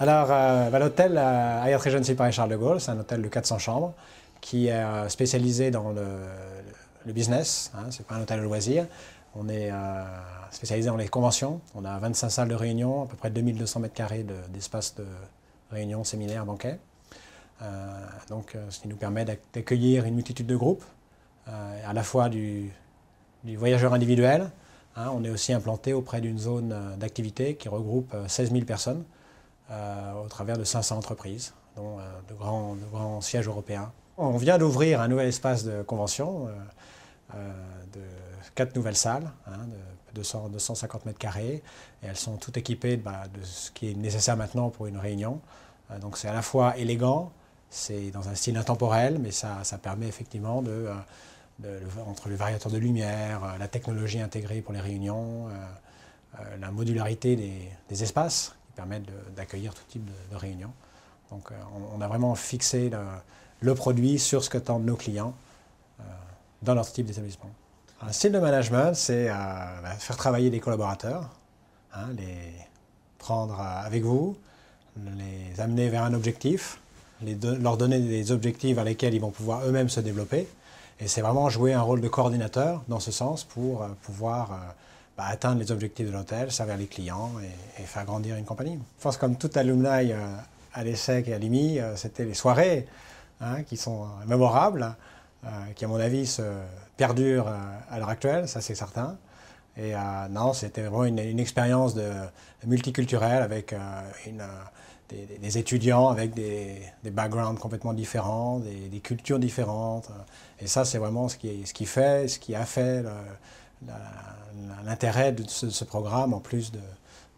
Alors, euh, ben, l'hôtel euh, Hyatt Regency Paris Charles de Gaulle, c'est un hôtel de 400 chambres qui est euh, spécialisé dans le, business, hein, ce n'est pas un hôtel de loisirs. On est euh, spécialisé dans les conventions, on a 25 salles de réunion, à peu près 2200 m2 d'espace de réunion, séminaire, banquet. donc, ce qui nous permet d'accueillir une multitude de groupes, à la fois du voyageur individuel, hein. on est aussi implanté auprès d'une zone d'activité qui regroupe 16 000 personnes. Euh, au travers de 500 entreprises, dont euh, de, grands, grands sièges européens. On vient d'ouvrir un nouvel espace de convention euh, de quatre nouvelles salles hein, de 250 mètres carrés et elles sont toutes équipées bah, de ce qui est nécessaire maintenant pour une réunion. donc c'est à la fois élégant, c'est dans un style intemporel, mais ça, permet effectivement de, entre le variateur de lumière, la technologie intégrée pour les réunions, la modularité des espaces permettent d'accueillir tout type de, de réunions. Donc, euh, on, a vraiment fixé le, produit sur ce que tendent nos clients euh, dans leur type d'établissement. Un style de management, c'est euh, bah, faire travailler les collaborateurs, hein, les prendre avec vous, les amener vers un objectif, les leur donner des objectifs vers lesquels ils vont pouvoir eux-mêmes se développer. Et c'est vraiment jouer un rôle de coordinateur dans ce sens pour pouvoir bah, atteindre les objectifs de l'hôtel, servir les clients et, faire grandir une compagnie. Je pense comme tout alumni euh, à l'ESSEC et à l'IMI, euh, c'était les soirées hein, qui sont euh, mémorables, hein, qui à mon avis se perdurent à l'heure actuelle, ça c'est certain. Et non, c'était vraiment une, expérience de, multiculturelle avec une... Des, étudiants avec des, des, backgrounds complètement différents, des, cultures différentes. Et ça, c'est vraiment ce qui, ce qui fait, ce qui a fait l'intérêt de ce, programme en plus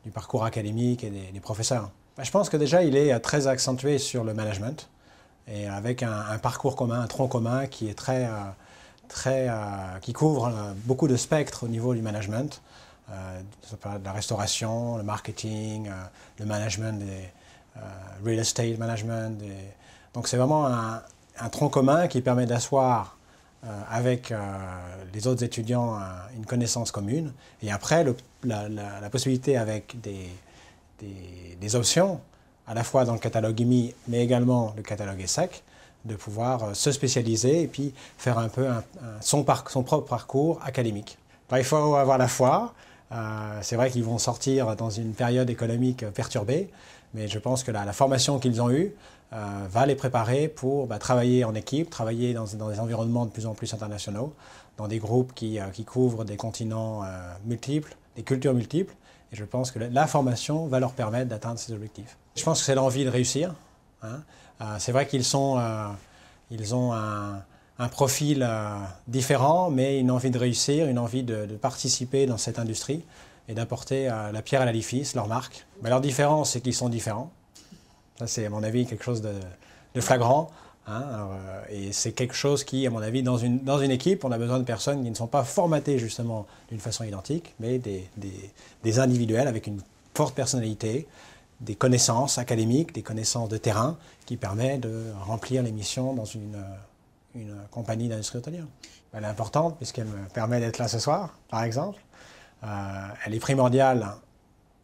du parcours académique et des, professeurs. Ben, je pense que déjà il est euh, très accentué sur le management et avec un, parcours commun, un tronc commun qui est très, euh, très euh, qui couvre beaucoup de spectres au niveau du management, de la restauration, le marketing, le management des real estate management. Donc c'est vraiment un, un tronc commun qui permet d'asseoir euh, avec euh, les autres étudiants une connaissance commune. Et après, la, possibilité avec des, des, options, à la fois dans le catalogue IMI, mais également le catalogue ESSEC, de pouvoir euh, se spécialiser et puis faire un peu son, son, propre parcours académique. Bah, il faut avoir la foi. c'est vrai qu'ils vont sortir dans une période économique perturbée, mais je pense que la, la formation qu'ils ont eue euh, va les préparer pour bah, travailler en équipe, travailler dans, des environnements de plus en plus internationaux, dans des groupes qui, euh, couvrent des continents euh, multiples, des cultures multiples. Et je pense que la, formation va leur permettre d'atteindre ces objectifs. Je pense que c'est l'envie de réussir. Hein. c'est vrai qu'ils ils ont un, profil différent, mais une envie de réussir, une envie de, participer dans cette industrie et d'apporter la pierre à l'édifice, leur marque. Mais leur différence, c'est qu'ils sont différents. Ça, c'est à mon avis quelque chose de, flagrant. Hein. Euh, et c'est quelque chose qui, à mon avis, dans une, dans une équipe, on a besoin de personnes qui ne sont pas formatées justement d'une façon identique, mais des, individuels avec une forte personnalité, des connaissances académiques, des connaissances de terrain qui permettent de remplir les missions dans une, euh, compagnie d'industrie hôtelière. Elle est importante puisqu'elle me permet d'être là ce soir, par exemple. Euh, elle est primordiale,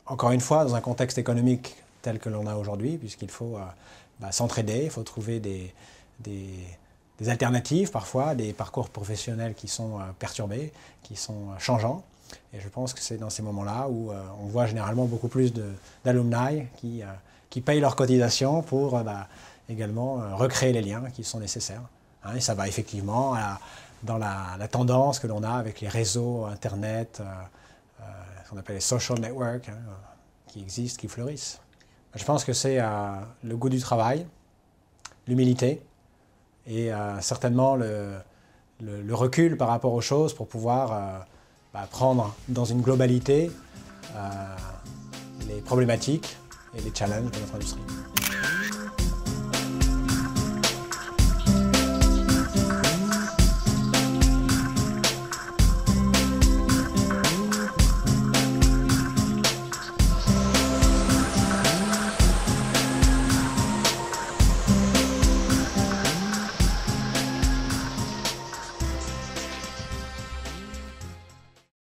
encore une fois, dans un contexte économique tel que l'on a aujourd'hui, puisqu'il faut euh, bah, s'entraider, il faut trouver des, alternatives parfois, des parcours professionnels qui sont euh, perturbés, qui sont euh, changeants. Et je pense que c'est dans ces moments-là où on voit généralement beaucoup plus d'alumni qui, payent leurs cotisations pour bah, également recréer les liens qui sont nécessaires. Hein, et ça va effectivement dans la, tendance que l'on a avec les réseaux Internet, ce qu'on appelle les social networks, hein, qui existent, qui fleurissent. Je pense que c'est euh, le goût du travail, l'humilité et euh, certainement le, recul par rapport aux choses pour pouvoir euh, bah, prendre dans une globalité les problématiques et les challenges de notre industrie.